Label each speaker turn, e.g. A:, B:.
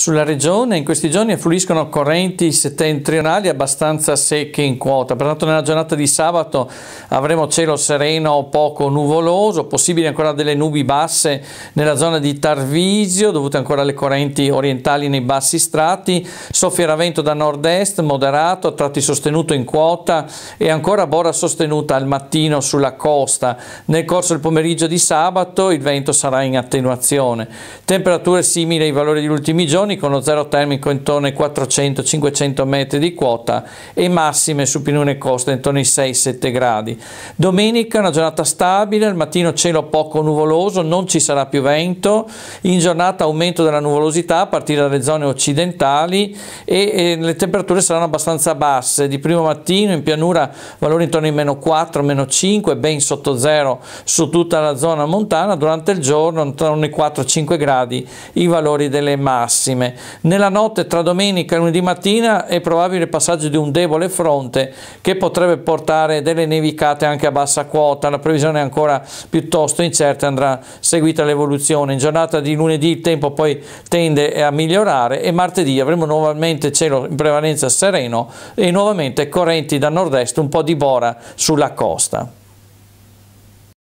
A: Sulla regione in questi giorni affluiscono correnti settentrionali abbastanza secche in quota, pertanto nella giornata di sabato avremo cielo sereno o poco nuvoloso, possibili ancora delle nubi basse nella zona di Tarvisio, dovute ancora alle correnti orientali nei bassi strati, soffierà vento da nord-est moderato, a tratti sostenuto in quota e ancora bora sostenuta al mattino sulla costa. Nel corso del pomeriggio di sabato il vento sarà in attenuazione. Temperature simili ai valori degli ultimi giorni operazioni con lo zero termico intorno ai 400-500 metri di quota e massime su Pinune Costa intorno ai 6-7 gradi. Domenica una giornata stabile, al mattino cielo poco nuvoloso, non ci sarà più vento, in giornata aumento della nuvolosità a partire dalle zone occidentali e, e le temperature saranno abbastanza basse, di primo mattino in pianura valori intorno ai meno 4, meno 5, ben sotto zero su tutta la zona montana, durante il giorno intorno ai 4-5 gradi i valori delle massime insieme. Nella notte tra domenica e lunedì mattina è probabile il passaggio di un debole fronte che potrebbe portare delle nevicate anche a bassa quota. La previsione è ancora piuttosto incerta, andrà seguita l'evoluzione. In giornata di lunedì il tempo poi tende a migliorare e martedì avremo nuovamente cielo in prevalenza sereno e nuovamente correnti da nord-est, un po' di bora sulla costa.